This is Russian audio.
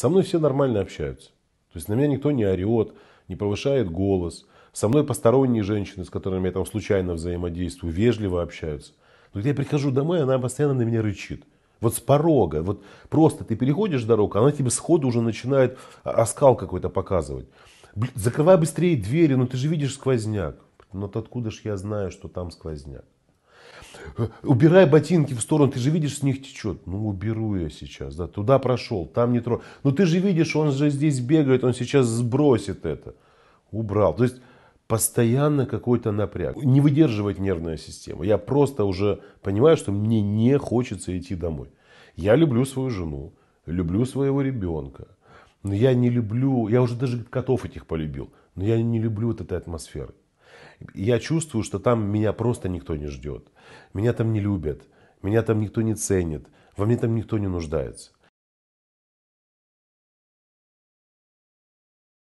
Со мной все нормально общаются. То есть на меня никто не орет, не повышает голос. Со мной посторонние женщины, с которыми я там случайно взаимодействую, вежливо общаются. Но когда я прихожу домой, она постоянно на меня рычит. Вот с порога, вот просто ты переходишь дорогу, она тебе сходу уже начинает а, оскал какой-то показывать. закрывай быстрее двери, но ну ты же видишь сквозняк. Но ну, откуда ж я знаю, что там сквозняк? убирай ботинки в сторону, ты же видишь, с них течет. Ну, уберу я сейчас, да, туда прошел, там не трогал. Ну, ты же видишь, он же здесь бегает, он сейчас сбросит это. Убрал. То есть, постоянно какой-то напряг. Не выдерживает нервная система. Я просто уже понимаю, что мне не хочется идти домой. Я люблю свою жену, люблю своего ребенка. Но я не люблю, я уже даже котов этих полюбил, но я не люблю вот этой атмосферы. Я чувствую, что там меня просто никто не ждет. Меня там не любят. Меня там никто не ценит. Во мне там никто не нуждается.